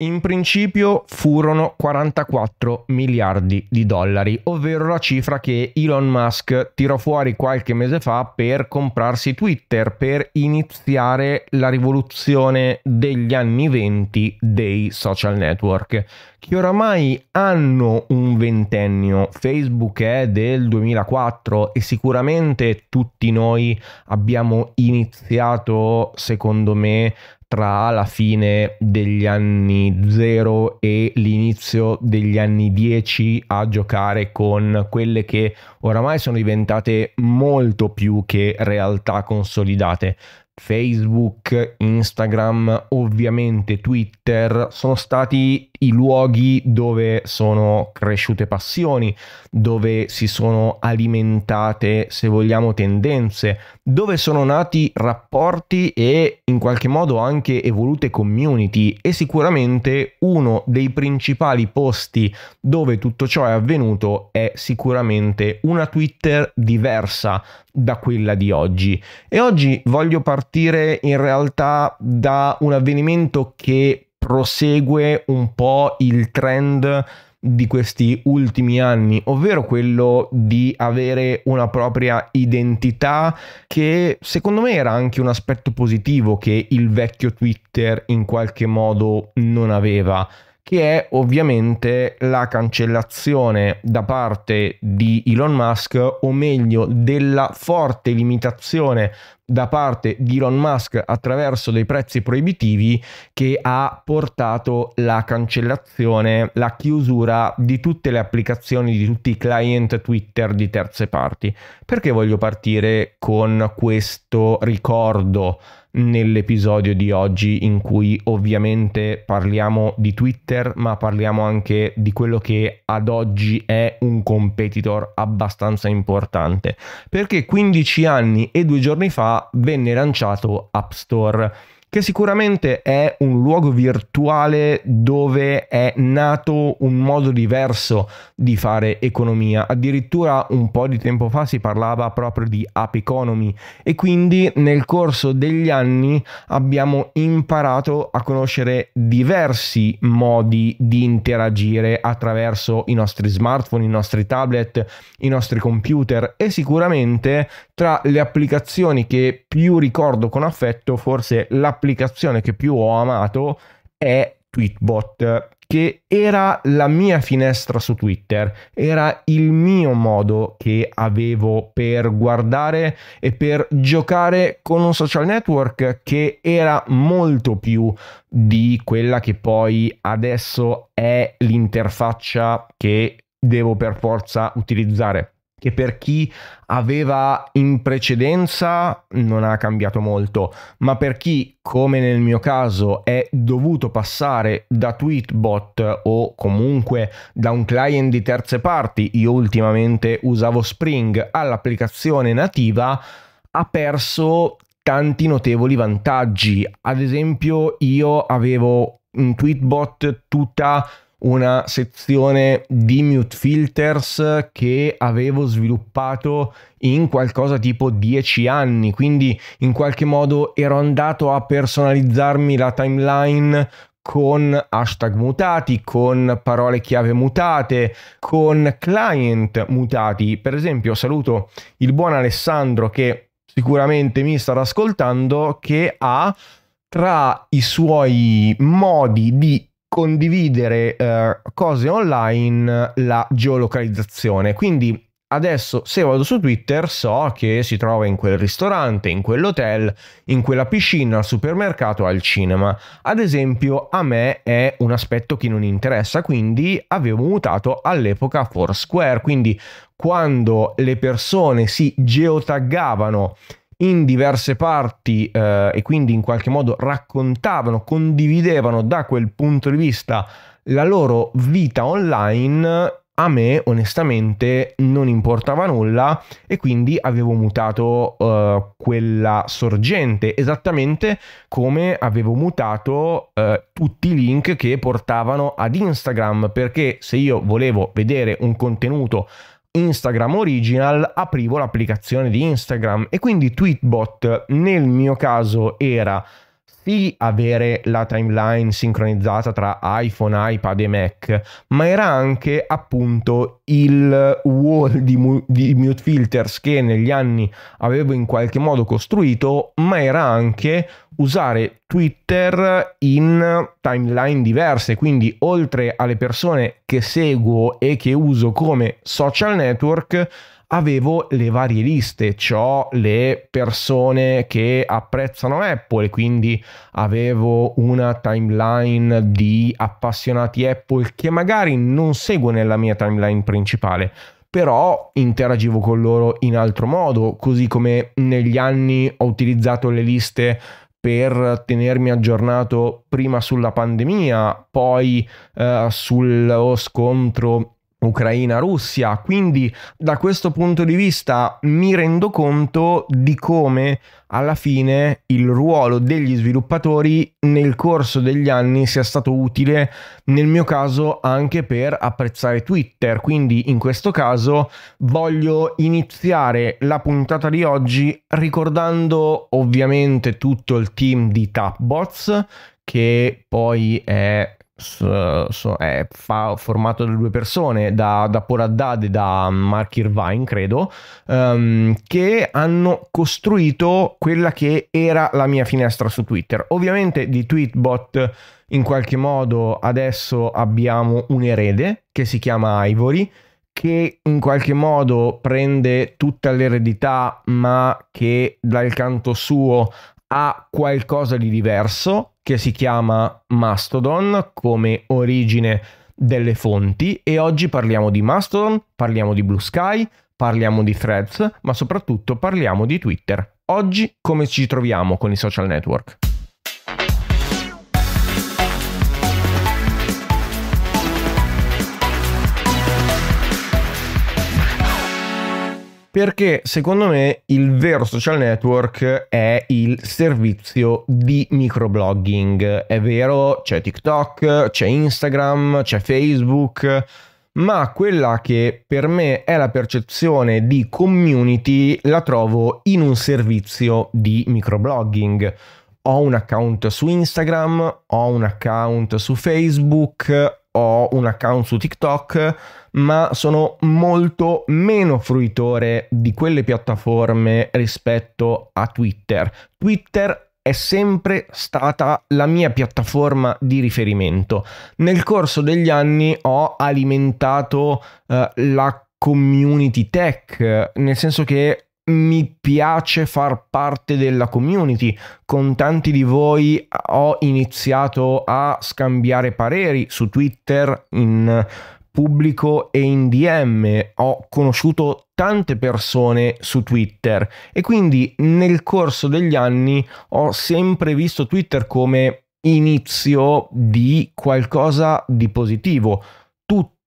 in principio furono 44 miliardi di dollari, ovvero la cifra che Elon Musk tirò fuori qualche mese fa per comprarsi Twitter, per iniziare la rivoluzione degli anni 20 dei social network, che oramai hanno un ventennio. Facebook è del 2004 e sicuramente tutti noi abbiamo iniziato, secondo me, tra la fine degli anni 0 e l'inizio degli anni 10 a giocare con quelle che oramai sono diventate molto più che realtà consolidate. Facebook, Instagram, ovviamente Twitter sono stati i luoghi dove sono cresciute passioni, dove si sono alimentate, se vogliamo, tendenze, dove sono nati rapporti e in qualche modo anche evolute community e sicuramente uno dei principali posti dove tutto ciò è avvenuto è sicuramente una Twitter diversa da quella di oggi. E oggi voglio partire in realtà da un avvenimento che prosegue un po' il trend di questi ultimi anni, ovvero quello di avere una propria identità che secondo me era anche un aspetto positivo che il vecchio Twitter in qualche modo non aveva che è ovviamente la cancellazione da parte di Elon Musk, o meglio della forte limitazione da parte di Elon Musk attraverso dei prezzi proibitivi che ha portato la cancellazione, la chiusura di tutte le applicazioni, di tutti i client Twitter di terze parti. Perché voglio partire con questo ricordo nell'episodio di oggi in cui ovviamente parliamo di Twitter ma parliamo anche di quello che ad oggi è un competitor abbastanza importante perché 15 anni e due giorni fa venne lanciato App Store che sicuramente è un luogo virtuale dove è nato un modo diverso di fare economia. Addirittura un po' di tempo fa si parlava proprio di app economy e quindi nel corso degli anni abbiamo imparato a conoscere diversi modi di interagire attraverso i nostri smartphone, i nostri tablet, i nostri computer e sicuramente tra le applicazioni che più ricordo con affetto, forse l'applicazione che più ho amato è Tweetbot, che era la mia finestra su Twitter, era il mio modo che avevo per guardare e per giocare con un social network che era molto più di quella che poi adesso è l'interfaccia che devo per forza utilizzare che per chi aveva in precedenza non ha cambiato molto, ma per chi, come nel mio caso, è dovuto passare da Tweetbot o comunque da un client di terze parti, io ultimamente usavo Spring all'applicazione nativa, ha perso tanti notevoli vantaggi. Ad esempio, io avevo in Tweetbot tutta una sezione di mute filters che avevo sviluppato in qualcosa tipo 10 anni, quindi in qualche modo ero andato a personalizzarmi la timeline con hashtag mutati, con parole chiave mutate, con client mutati. Per esempio, saluto il buon Alessandro che sicuramente mi starà ascoltando che ha tra i suoi modi di condividere eh, cose online la geolocalizzazione. Quindi adesso se vado su Twitter so che si trova in quel ristorante, in quell'hotel, in quella piscina, al supermercato, al cinema. Ad esempio a me è un aspetto che non interessa, quindi avevo mutato all'epoca Foursquare, quindi quando le persone si geotaggavano in diverse parti eh, e quindi in qualche modo raccontavano, condividevano da quel punto di vista la loro vita online, a me onestamente non importava nulla e quindi avevo mutato uh, quella sorgente esattamente come avevo mutato uh, tutti i link che portavano ad Instagram perché se io volevo vedere un contenuto Instagram Original aprivo l'applicazione di Instagram e quindi Tweetbot nel mio caso era sì avere la timeline sincronizzata tra iPhone, iPad e Mac, ma era anche appunto il wall di, mu- di mute filters che negli anni avevo in qualche modo costruito, ma era anche usare Twitter in timeline diverse, quindi oltre alle persone che seguo e che uso come social network, avevo le varie liste, ho le persone che apprezzano Apple, quindi avevo una timeline di appassionati Apple che magari non seguo nella mia timeline principale, però interagivo con loro in altro modo, così come negli anni ho utilizzato le liste per tenermi aggiornato prima sulla pandemia, poi eh, sullo scontro Ucraina-Russia, quindi da questo punto di vista mi rendo conto di come alla fine il ruolo degli sviluppatori nel corso degli anni sia stato utile, nel mio caso anche per apprezzare Twitter, quindi in questo caso voglio iniziare la puntata di oggi ricordando ovviamente tutto il team di Tapbots che poi è So, so, è fa, formato da due persone, da, da Poraddad e da Mark Irvine, credo, um, che hanno costruito quella che era la mia finestra su Twitter. Ovviamente di Tweetbot in qualche modo adesso abbiamo un erede che si chiama Ivory, che in qualche modo prende tutta l'eredità ma che dal canto suo ha qualcosa di diverso che si chiama Mastodon come origine delle fonti e oggi parliamo di Mastodon, parliamo di Blue Sky, parliamo di Threads, ma soprattutto parliamo di Twitter. Oggi come ci troviamo con i social network? Perché secondo me il vero social network è il servizio di microblogging. È vero, c'è TikTok, c'è Instagram, c'è Facebook, ma quella che per me è la percezione di community la trovo in un servizio di microblogging. Ho un account su Instagram, ho un account su Facebook, ho un account su TikTok, ma sono molto meno fruitore di quelle piattaforme rispetto a Twitter. Twitter è sempre stata la mia piattaforma di riferimento. Nel corso degli anni ho alimentato eh, la community tech, nel senso che mi piace far parte della community. Con tanti di voi ho iniziato a scambiare pareri su Twitter in pubblico e in DM. Ho conosciuto tante persone su Twitter e quindi nel corso degli anni ho sempre visto Twitter come inizio di qualcosa di positivo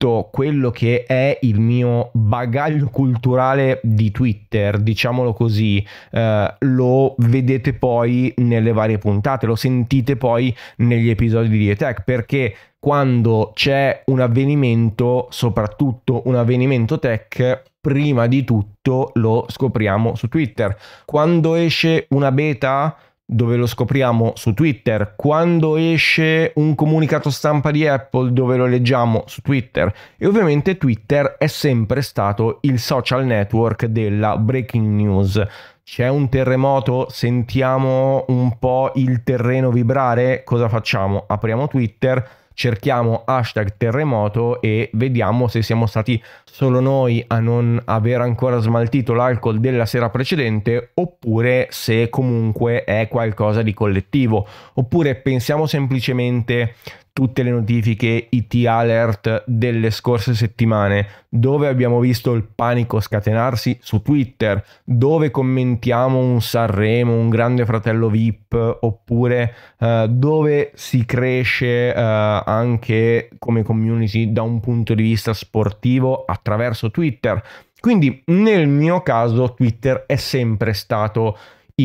tutto quello che è il mio bagaglio culturale di Twitter, diciamolo così, eh, lo vedete poi nelle varie puntate, lo sentite poi negli episodi di Etech, perché quando c'è un avvenimento, soprattutto un avvenimento tech, prima di tutto lo scopriamo su Twitter. Quando esce una beta dove lo scopriamo su Twitter, quando esce un comunicato stampa di Apple dove lo leggiamo su Twitter e ovviamente Twitter è sempre stato il social network della breaking news. C'è un terremoto, sentiamo un po' il terreno vibrare, cosa facciamo? Apriamo Twitter cerchiamo hashtag terremoto e vediamo se siamo stati solo noi a non aver ancora smaltito l'alcol della sera precedente oppure se comunque è qualcosa di collettivo oppure pensiamo semplicemente tutte le notifiche IT alert delle scorse settimane, dove abbiamo visto il panico scatenarsi su Twitter, dove commentiamo un Sanremo, un Grande Fratello VIP, oppure uh, dove si cresce uh, anche come community da un punto di vista sportivo attraverso Twitter. Quindi nel mio caso Twitter è sempre stato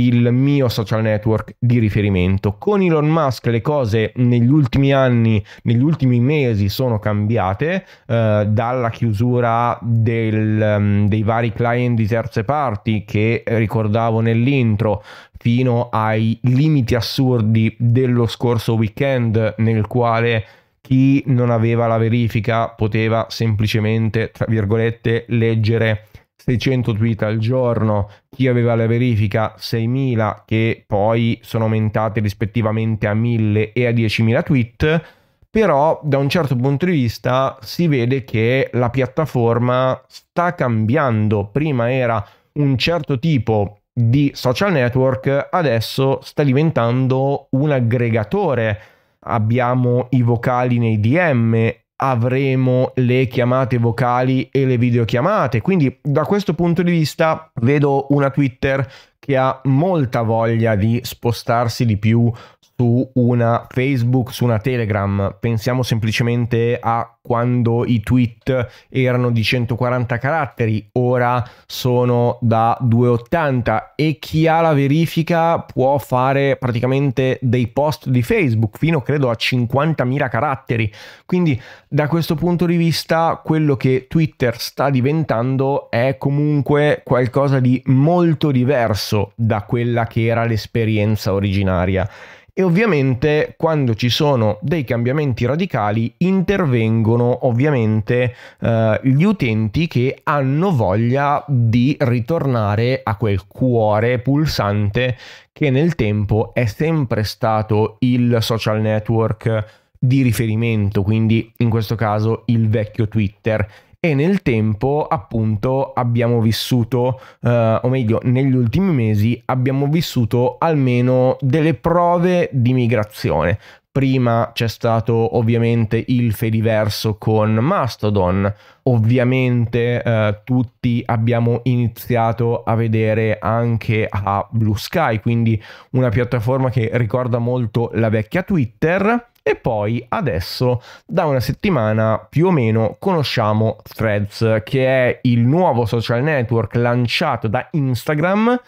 il mio social network di riferimento. Con Elon Musk le cose negli ultimi anni, negli ultimi mesi sono cambiate eh, dalla chiusura del, um, dei vari client di terze parti che ricordavo nell'intro fino ai limiti assurdi dello scorso weekend nel quale chi non aveva la verifica poteva semplicemente, tra virgolette, leggere 600 tweet al giorno, chi aveva la verifica 6.000 che poi sono aumentate rispettivamente a 1.000 e a 10.000 tweet, però da un certo punto di vista si vede che la piattaforma sta cambiando, prima era un certo tipo di social network, adesso sta diventando un aggregatore abbiamo i vocali nei DM, avremo le chiamate vocali e le videochiamate. Quindi da questo punto di vista vedo una Twitter che ha molta voglia di spostarsi di più su una Facebook, su una Telegram. Pensiamo semplicemente a quando i tweet erano di 140 caratteri, ora sono da 280 e chi ha la verifica può fare praticamente dei post di Facebook fino credo a 50.000 caratteri. Quindi da questo punto di vista quello che Twitter sta diventando è comunque qualcosa di molto diverso da quella che era l'esperienza originaria e ovviamente quando ci sono dei cambiamenti radicali intervengono ovviamente eh, gli utenti che hanno voglia di ritornare a quel cuore pulsante che nel tempo è sempre stato il social network di riferimento, quindi in questo caso il vecchio Twitter e nel tempo appunto abbiamo vissuto, eh, o meglio negli ultimi mesi abbiamo vissuto almeno delle prove di migrazione, Prima c'è stato ovviamente il fediverso con Mastodon, ovviamente eh, tutti abbiamo iniziato a vedere anche a Blue Sky, quindi una piattaforma che ricorda molto la vecchia Twitter. E poi adesso da una settimana più o meno conosciamo Threads, che è il nuovo social network lanciato da Instagram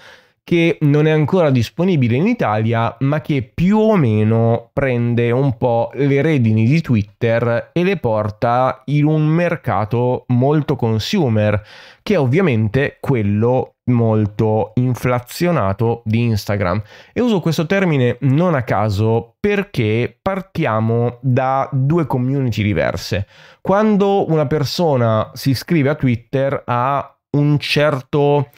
che non è ancora disponibile in Italia, ma che più o meno prende un po' le redini di Twitter e le porta in un mercato molto consumer, che è ovviamente quello molto inflazionato di Instagram. E uso questo termine non a caso perché partiamo da due community diverse. Quando una persona si iscrive a Twitter ha un certo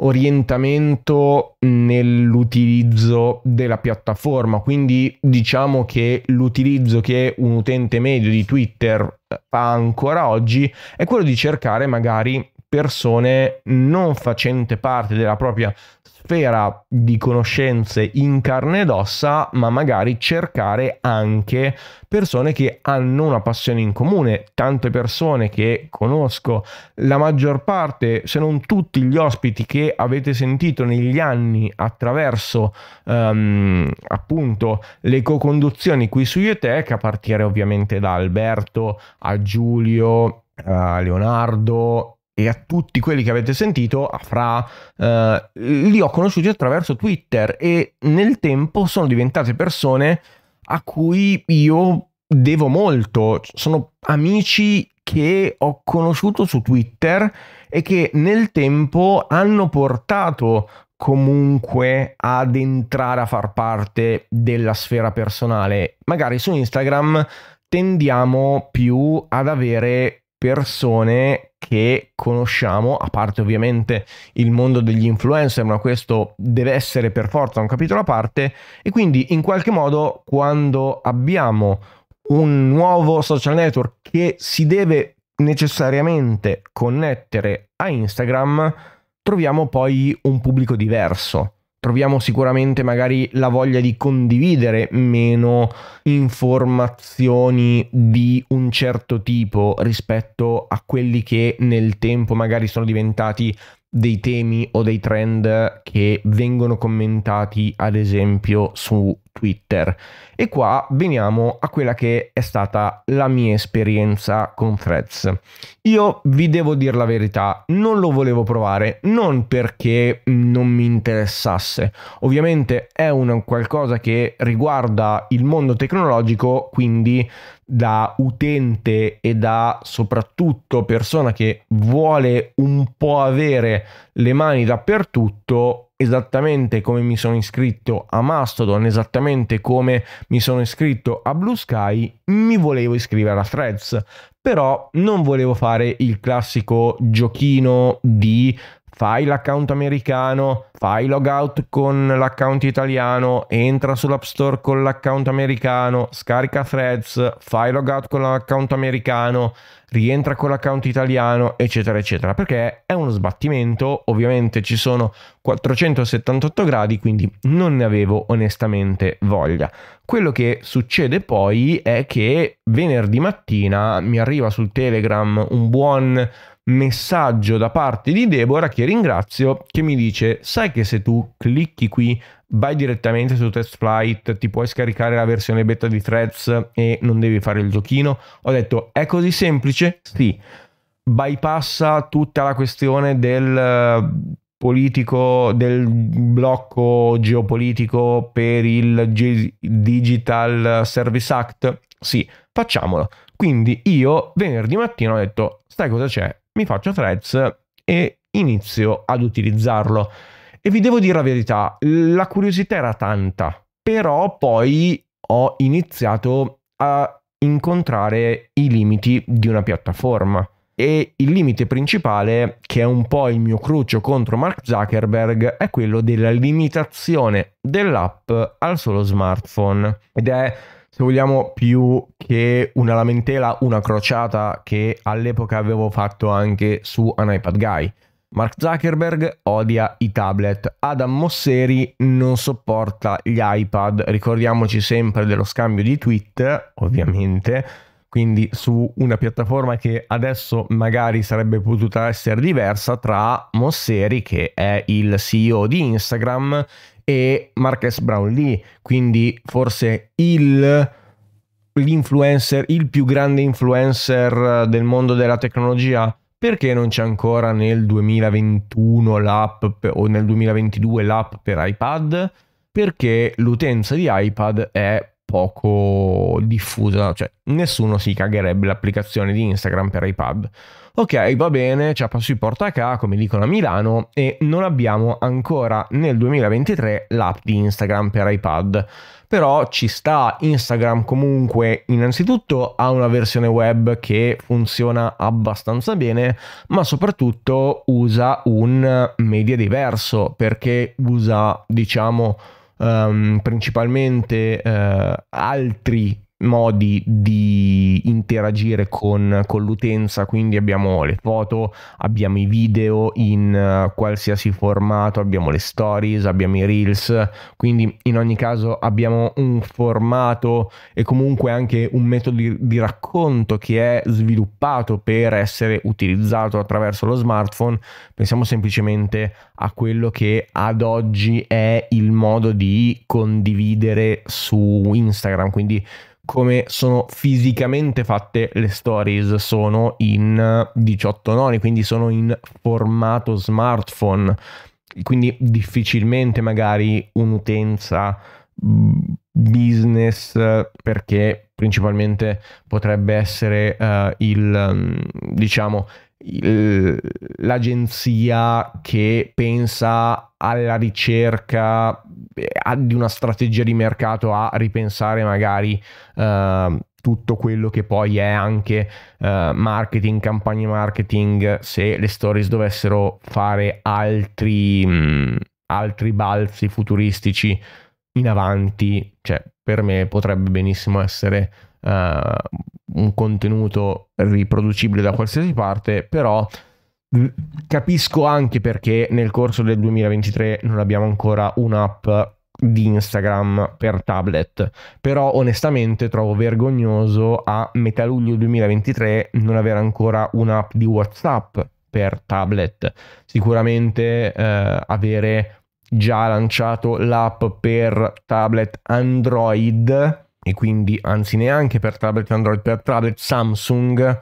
orientamento nell'utilizzo della piattaforma, quindi diciamo che l'utilizzo che un utente medio di Twitter fa ancora oggi è quello di cercare magari persone non facente parte della propria sfera di conoscenze in carne ed ossa, ma magari cercare anche persone che hanno una passione in comune. Tante persone che conosco, la maggior parte, se non tutti gli ospiti che avete sentito negli anni attraverso um, appunto le co-conduzioni qui su Yotech, a partire ovviamente da Alberto a Giulio. a Leonardo e a tutti quelli che avete sentito, a Fra, eh, li ho conosciuti attraverso Twitter e nel tempo sono diventate persone a cui io devo molto. Sono amici che ho conosciuto su Twitter e che nel tempo hanno portato comunque ad entrare a far parte della sfera personale. Magari su Instagram tendiamo più ad avere persone che conosciamo, a parte ovviamente il mondo degli influencer, ma questo deve essere per forza un capitolo a parte e quindi in qualche modo quando abbiamo un nuovo social network che si deve necessariamente connettere a Instagram, troviamo poi un pubblico diverso proviamo sicuramente magari la voglia di condividere meno informazioni di un certo tipo rispetto a quelli che nel tempo magari sono diventati dei temi o dei trend che vengono commentati ad esempio su Twitter. E qua veniamo a quella che è stata la mia esperienza con Threads. Io vi devo dire la verità, non lo volevo provare, non perché non mi interessasse. Ovviamente è un qualcosa che riguarda il mondo tecnologico, quindi da utente e da soprattutto persona che vuole un po' avere le mani dappertutto, esattamente come mi sono iscritto a Mastodon, esattamente come mi sono iscritto a Blue Sky, mi volevo iscrivere a Threads, però non volevo fare il classico giochino di fai l'account americano, fai logout con l'account italiano, entra sull'app store con l'account americano, scarica threads, fai logout con l'account americano, rientra con l'account italiano, eccetera, eccetera, perché è uno sbattimento, ovviamente ci sono 478 gradi, quindi non ne avevo onestamente voglia. Quello che succede poi è che venerdì mattina mi arriva sul Telegram un buon messaggio da parte di Deborah che ringrazio che mi dice sai che se tu clicchi qui vai direttamente su TestFlight ti puoi scaricare la versione beta di Threads e non devi fare il giochino ho detto è così semplice? sì bypassa tutta la questione del eh, politico del blocco geopolitico per il G- Digital Service Act sì facciamolo quindi io venerdì mattina ho detto, sai cosa c'è? mi faccio threads e inizio ad utilizzarlo. E vi devo dire la verità, la curiosità era tanta, però poi ho iniziato a incontrare i limiti di una piattaforma. E il limite principale, che è un po' il mio crucio contro Mark Zuckerberg, è quello della limitazione dell'app al solo smartphone. Ed è se vogliamo, più che una lamentela, una crociata che all'epoca avevo fatto anche su un iPad Guy. Mark Zuckerberg odia i tablet, Adam Mosseri non sopporta gli iPad, ricordiamoci sempre dello scambio di tweet, ovviamente, quindi su una piattaforma che adesso magari sarebbe potuta essere diversa tra Mosseri che è il CEO di Instagram e Marques Brownlee, quindi forse il l'influencer, il più grande influencer eh, del mondo della tecnologia, perché non c'è ancora nel 2021 l'app o nel 2022 l'app per iPad? Perché l'utenza di iPad è poco diffusa, cioè nessuno si cagherebbe l'applicazione di Instagram per iPad ok va bene, ci Ciapa si porta a come dicono a Milano e non abbiamo ancora nel 2023 l'app di Instagram per iPad. Però ci sta Instagram comunque, innanzitutto ha una versione web che funziona abbastanza bene, ma soprattutto usa un media diverso perché usa diciamo Um, principalmente uh, altri modi di interagire con, con, l'utenza, quindi abbiamo le foto, abbiamo i video in eh, qualsiasi formato, abbiamo le stories, abbiamo i reels, quindi in ogni caso abbiamo un formato e comunque anche un metodo di, di racconto che è sviluppato per essere utilizzato attraverso lo smartphone. Pensiamo semplicemente a quello che ad oggi è il modo di condividere su Instagram, quindi come sono fisicamente fatte le stories sono in 18 eh, noni, quindi sono in formato smartphone, quindi difficilmente magari un'utenza mhmm, business perché principalmente potrebbe essere uh, il mhmm, diciamo l'agenzia che pensa alla ricerca eh, di una strategia di mercato a ripensare magari uh, tutto quello che poi è anche uh, marketing, campagne marketing, se le stories dovessero fare altri, mh, mm, altri balzi futuristici in avanti, cioè per me potrebbe benissimo essere uh, un contenuto riproducibile da qualsiasi parte, però capisco anche perché nel corso del 2023 non abbiamo ancora un'app di Instagram per tablet. Però onestamente trovo vergognoso a metà luglio 2023 non avere ancora un'app di WhatsApp per tablet. Sicuramente eh, avere già lanciato l'app per tablet Android e quindi anzi neanche per tablet Android, per tablet Samsung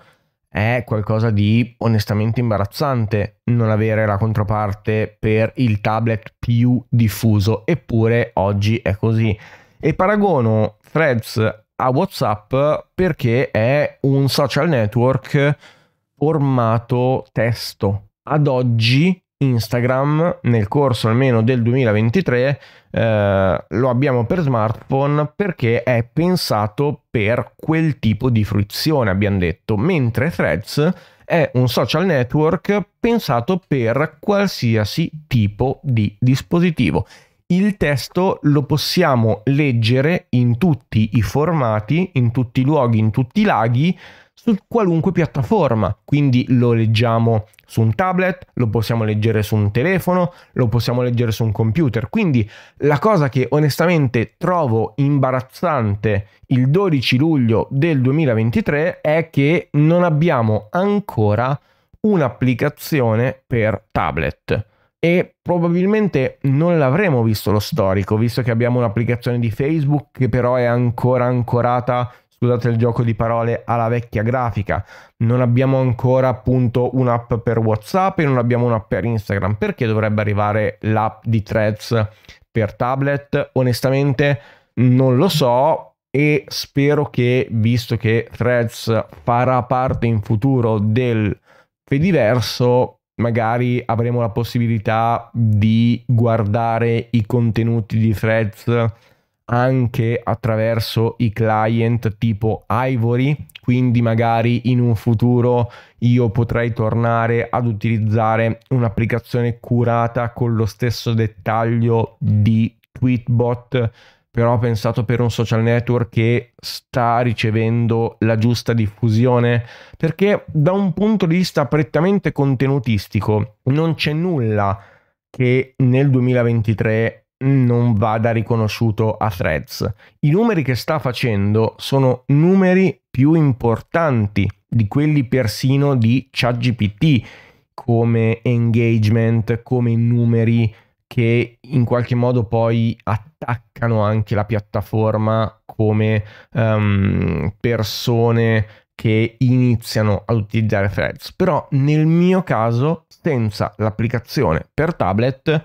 è qualcosa di onestamente imbarazzante non avere la controparte per il tablet più diffuso, eppure oggi è così. E paragono Threads a WhatsApp perché è un social network formato testo. Ad oggi Instagram nel corso almeno del 2023 eh, lo abbiamo per smartphone perché è pensato per quel tipo di fruizione abbiamo detto mentre Threads è un social network pensato per qualsiasi tipo di dispositivo il testo lo possiamo leggere in tutti i formati in tutti i luoghi in tutti i laghi su qualunque piattaforma quindi lo leggiamo su un tablet, lo possiamo leggere su un telefono, lo possiamo leggere su un computer. Quindi la cosa che onestamente trovo imbarazzante il 12 luglio del 2023 è che non abbiamo ancora un'applicazione per tablet e probabilmente non l'avremo visto lo storico, visto che abbiamo un'applicazione di Facebook che però è ancora ancorata scusate il gioco di parole, alla vecchia grafica. Non abbiamo ancora appunto un'app per WhatsApp e non abbiamo un'app per Instagram. Perché dovrebbe arrivare l'app di Threads per tablet? Onestamente non lo so e spero che, visto che Threads farà parte in futuro del Fediverso, magari avremo la possibilità di guardare i contenuti di Threads anche attraverso i client tipo Ivory, quindi magari in un futuro io potrei tornare ad utilizzare un'applicazione curata con lo stesso dettaglio di Tweetbot, però pensato per un social network che sta ricevendo la giusta diffusione, perché da un punto di vista prettamente contenutistico non c'è nulla che nel 2023 non vada riconosciuto a Threads. I numeri che sta facendo sono numeri più importanti di quelli persino di ChatGPT come engagement, come numeri che in qualche modo poi attaccano anche la piattaforma come um, persone che iniziano ad utilizzare Threads. Però nel mio caso, senza l'applicazione per tablet,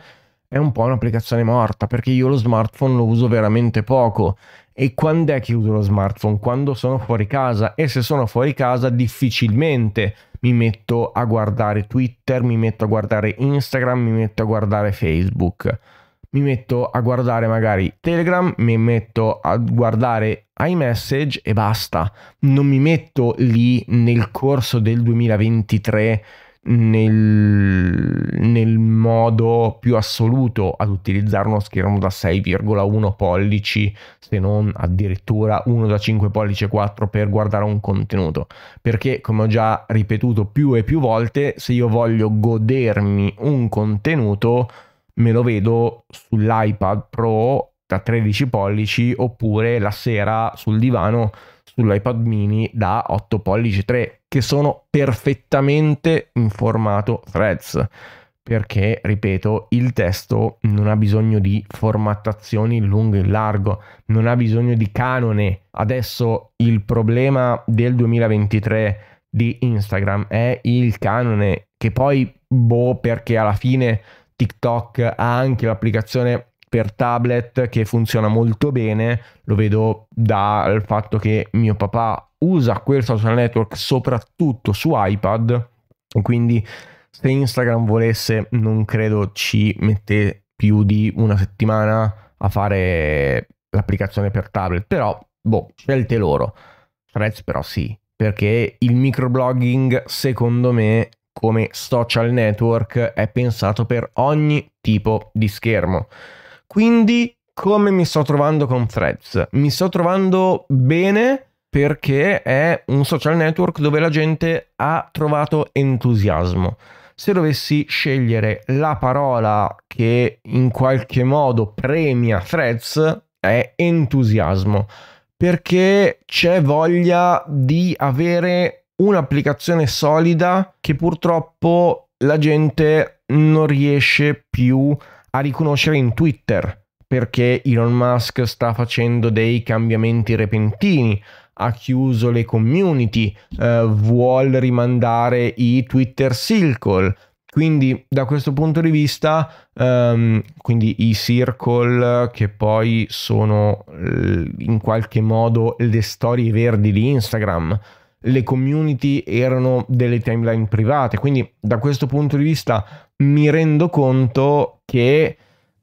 è un po' un'applicazione morta perché io lo smartphone lo uso veramente poco. E quando è che uso lo smartphone? Quando sono fuori casa e se sono fuori casa difficilmente mi metto a guardare Twitter, mi metto a guardare Instagram, mi metto a guardare Facebook, mi metto a guardare magari Telegram, mi metto a guardare iMessage e basta. Non mi metto lì nel corso del 2023 nel, nel modo più assoluto ad utilizzare uno schermo da 6,1 pollici, se non addirittura uno da 5 pollici e 4 per guardare un contenuto. Perché, come ho già ripetuto più e più volte, se io voglio godermi un contenuto, me lo vedo sull'iPad Pro da 13 pollici oppure la sera sul divano sull'iPad mini da 8 pollici 3 che sono perfettamente in formato threads perché, ripeto, il testo non ha bisogno di formattazioni lungo e largo, non ha bisogno di canone. Adesso il problema del 2023 di Instagram è il canone, che poi, boh, perché alla fine TikTok ha anche l'applicazione per tablet che funziona molto bene, lo vedo dal fatto che mio papà usa quel social network soprattutto su iPad, quindi se Instagram volesse non credo ci mette più di una settimana a fare l'applicazione per tablet, però boh, scelte loro. Threads però sì, perché il microblogging secondo me come social network è pensato per ogni tipo di schermo. Quindi come mi sto trovando con Threads? Mi sto trovando bene perché è un social network dove la gente ha trovato entusiasmo. Se dovessi scegliere la parola che in qualche modo premia Threads è entusiasmo, perché c'è voglia di avere un'applicazione solida che purtroppo la gente non riesce più a riconoscere in Twitter perché Elon Musk sta facendo dei cambiamenti repentini, ha chiuso le community, eh, vuol rimandare i Twitter Circle. Quindi da questo punto di vista, um, quindi i circle che poi sono in qualche modo le storie verdi di Instagram, le community erano delle timeline private, quindi da questo punto di vista mi rendo conto che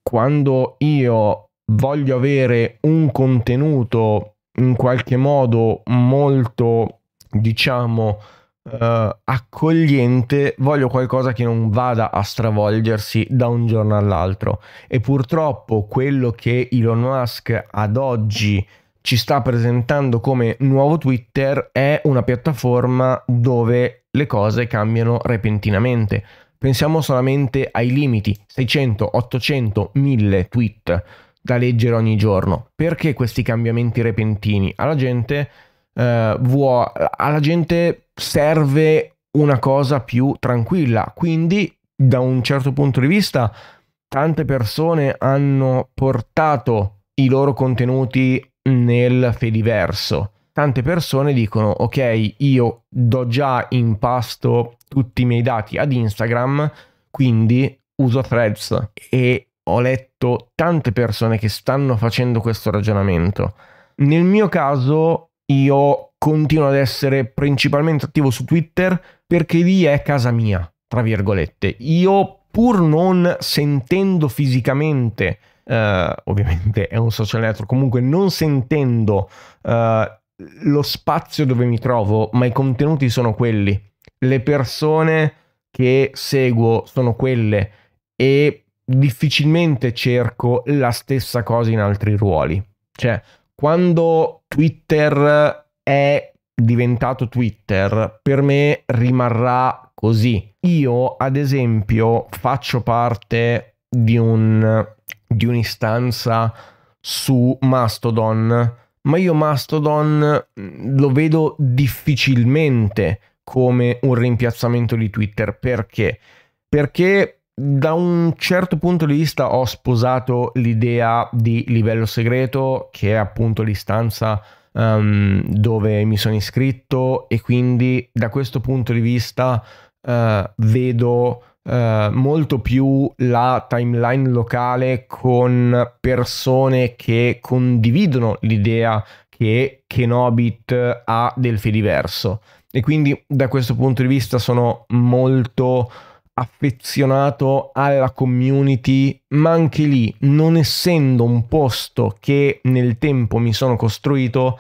quando io voglio avere un contenuto in qualche modo molto, diciamo, eh, accogliente, voglio qualcosa che non vada a stravolgersi da un giorno all'altro. E purtroppo quello che Elon Musk ad oggi ci sta presentando come nuovo Twitter è una piattaforma dove le cose cambiano repentinamente. Pensiamo solamente ai limiti, 600, 800, 1000 tweet da leggere ogni giorno. Perché questi cambiamenti repentini? Alla gente, eh, vuo, alla gente serve una cosa più tranquilla, quindi da un certo punto di vista tante persone hanno portato i loro contenuti nel Fediverso. Tante persone dicono ok, io do già in pasto tutti i miei dati ad Instagram, quindi uso Threads e ho letto tante persone che stanno facendo questo ragionamento. Nel mio caso io continuo ad essere principalmente attivo su Twitter perché lì è casa mia, tra virgolette. Io pur non sentendo fisicamente, eh, ovviamente è un social network, comunque non sentendo eh, lo spazio dove mi trovo, ma i contenuti sono quelli. Le persone che seguo sono quelle e difficilmente cerco la stessa cosa in altri ruoli. Cioè, quando Twitter è diventato Twitter, per me rimarrà così. Io, ad esempio, faccio parte di, un, di un'istanza su Mastodon, ma io Mastodon mm, lo vedo difficilmente come un rimpiazzamento di Twitter. Perché? Perché da un certo punto di vista ho sposato l'idea di livello segreto, che è appunto l'istanza um, dove mi sono iscritto e quindi da questo punto di vista uh, vedo uh, molto più la timeline locale con persone che condividono l'idea che Kenobit ha del fediverso. E quindi da questo punto di vista sono molto affezionato alla community, ma anche lì, non essendo un posto che nel tempo mi sono costruito,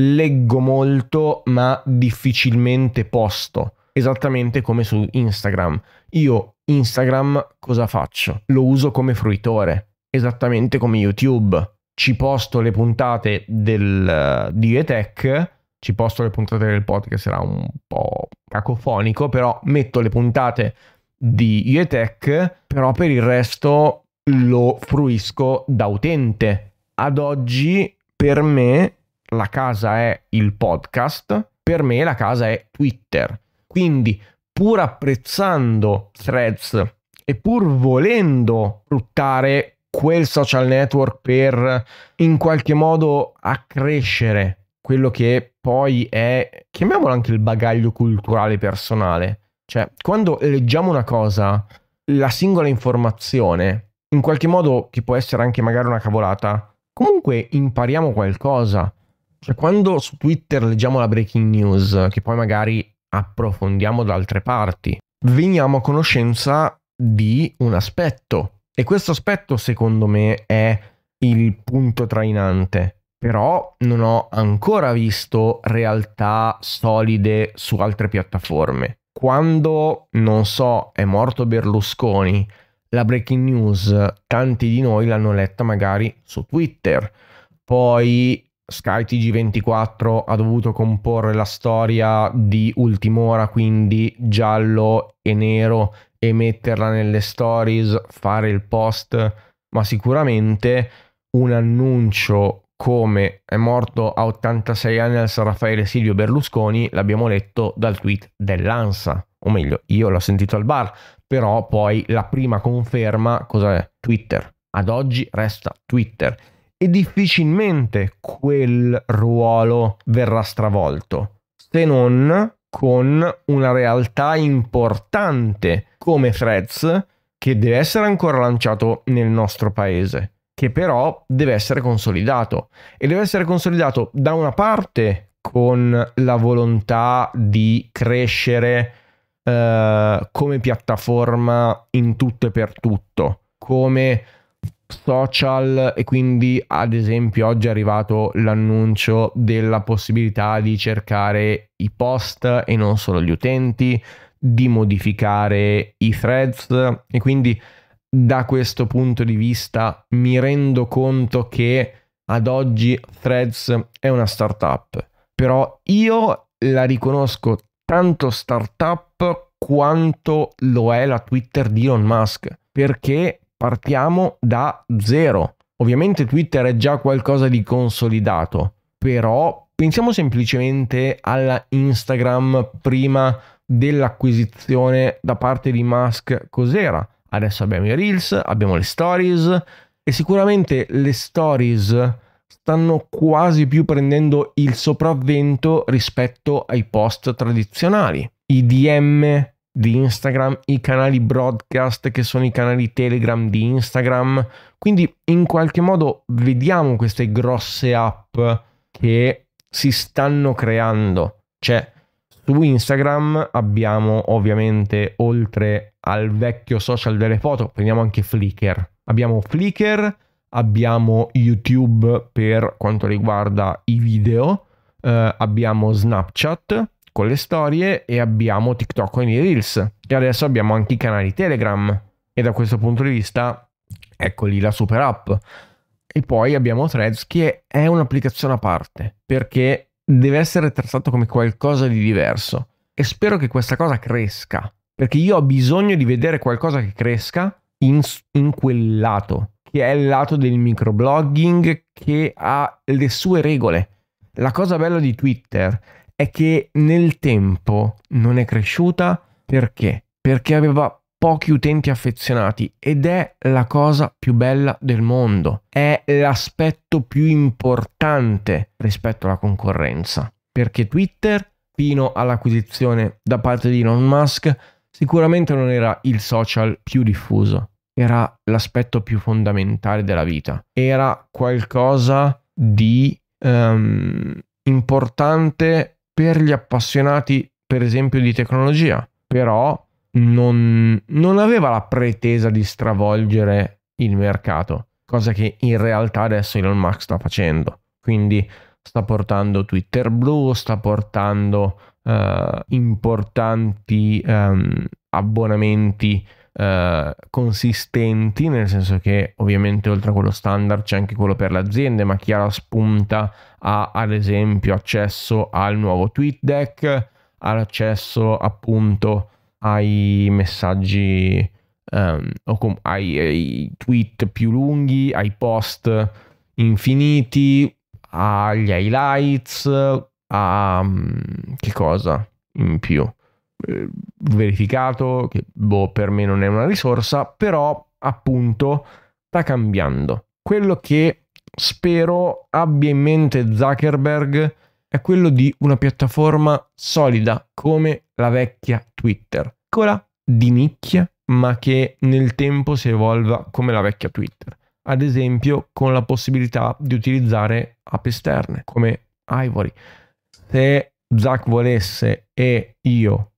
leggo molto, ma difficilmente posto, esattamente come su Instagram. Io Instagram cosa faccio? Lo uso come fruitore, esattamente come YouTube. Ci posto le puntate del, di e ci posto le puntate del podcast, sarà un po' cacofonico, però metto le puntate di Ietech, però per il resto lo fruisco da utente. Ad oggi per me la casa è il podcast, per me la casa è Twitter. Quindi pur apprezzando Threads e pur volendo sfruttare quel social network per in qualche modo accrescere quello che poi è, chiamiamolo anche il bagaglio culturale personale, cioè, quando leggiamo una cosa, la singola informazione, in qualche modo, che può essere anche magari una cavolata, comunque impariamo qualcosa. Cioè, quando su Twitter leggiamo la breaking news, che poi magari approfondiamo da altre parti, veniamo a conoscenza di un aspetto. E questo aspetto, secondo me, è il punto trainante. Però non ho ancora visto realtà solide su altre piattaforme quando, non so, è morto Berlusconi, la breaking news tanti di noi l'hanno letta magari su Twitter, poi Sky TG24 ha dovuto comporre la storia di ultim'ora, quindi giallo e nero, e metterla nelle stories, fare il post, ma sicuramente un annuncio come è morto a 86 anni al San Raffaele Silvio Berlusconi, l'abbiamo letto dal tweet dell'ANSA, o meglio, io l'ho sentito al bar, però poi la prima conferma cos'è? Twitter. Ad oggi resta Twitter e difficilmente quel ruolo verrà stravolto, se non con una realtà importante come Threads che deve essere ancora lanciato nel nostro paese che però deve essere consolidato e deve essere consolidato da una parte con la volontà di crescere eh, come piattaforma in tutto e per tutto, come social e quindi ad esempio oggi è arrivato l'annuncio della possibilità di cercare i post e non solo gli utenti, di modificare i threads e quindi da questo punto di vista mi rendo conto che ad oggi Threads è una startup, però io la riconosco tanto startup quanto lo è la Twitter di Elon Musk, perché partiamo da zero. Ovviamente Twitter è già qualcosa di consolidato, però pensiamo semplicemente alla Instagram prima dell'acquisizione da parte di Musk cos'era? Adesso abbiamo i reels, abbiamo le stories e sicuramente le stories stanno quasi più prendendo il sopravvento rispetto ai post tradizionali. I DM di Instagram, i canali broadcast che sono i canali Telegram di Instagram. Quindi in qualche modo vediamo queste grosse app che si stanno creando. Cioè, su Instagram abbiamo ovviamente oltre al vecchio social delle foto, prendiamo anche Flickr. Abbiamo Flickr, abbiamo YouTube per quanto riguarda i video, eh, abbiamo Snapchat con le storie e abbiamo TikTok con i Reels. E adesso abbiamo anche i canali Telegram. E da questo punto di vista, ecco lì la super app. E poi abbiamo Threads che è un'applicazione a parte perché deve essere trattato come qualcosa di diverso. E spero che questa cosa cresca perché io ho bisogno di vedere qualcosa che cresca in, in quel lato, che è il lato del microblogging che ha le sue regole. La cosa bella di Twitter è che nel tempo non è cresciuta perché? Perché aveva pochi utenti affezionati ed è la cosa più bella del mondo, è l'aspetto più importante rispetto alla concorrenza, perché Twitter, fino all'acquisizione da parte di Elon Musk, Sicuramente non era il social più diffuso, era l'aspetto più fondamentale della vita, era qualcosa di um, importante per gli appassionati, per esempio, di tecnologia, però non, non aveva la pretesa di stravolgere il mercato, cosa che in realtà adesso Elon Musk sta facendo. Quindi sta portando Twitter blu, sta portando uh, importanti um, abbonamenti uh, consistenti, nel senso che ovviamente oltre a quello standard c'è anche quello per le aziende, ma la spunta ha ad esempio accesso al nuovo tweet deck, all'accesso appunto ai messaggi um, o com- ai, ai, tweet più lunghi, ai post infiniti, agli highlights, ha mm, che cosa in mm, più? Eh, verificato che boh, per me non è una risorsa, però appunto sta cambiando. Quello che spero abbia in mente Zuckerberg è quello di una piattaforma solida come la vecchia Twitter, quella di nicchia, ma che nel tempo si evolva come la vecchia Twitter. Ad esempio con la possibilità di utilizzare app esterne come Ivory se Zach volesse e io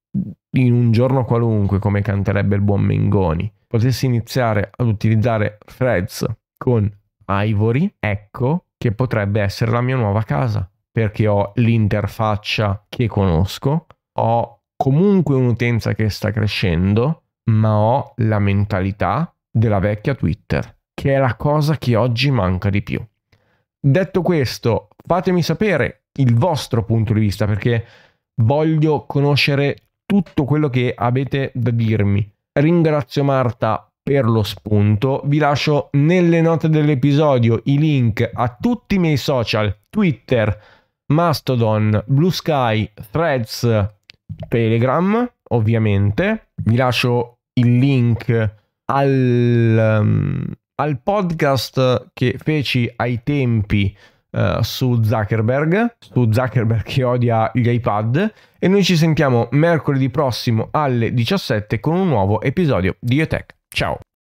in un giorno qualunque, come canterebbe il buon Mengoni, potessi iniziare ad utilizzare threads con Ivory, ecco che potrebbe essere la mia nuova casa, perché ho l'interfaccia che conosco, ho comunque un'utenza che sta crescendo, ma ho la mentalità della vecchia Twitter, che è la cosa che oggi manca di più. Detto questo, fatemi sapere il vostro punto di vista perché voglio conoscere tutto quello che avete da dirmi. Ringrazio Marta per lo spunto, vi lascio nelle note dell'episodio i link a tutti i miei social, Twitter, Mastodon, Blue Sky, Threads, Telegram, ovviamente. Vi lascio il link al, um, al podcast che feci ai tempi eh, su Zuckerberg, su Zuckerberg che odia gli iPad e noi ci sentiamo mercoledì prossimo alle 17 con un nuovo episodio di Etech. Ciao!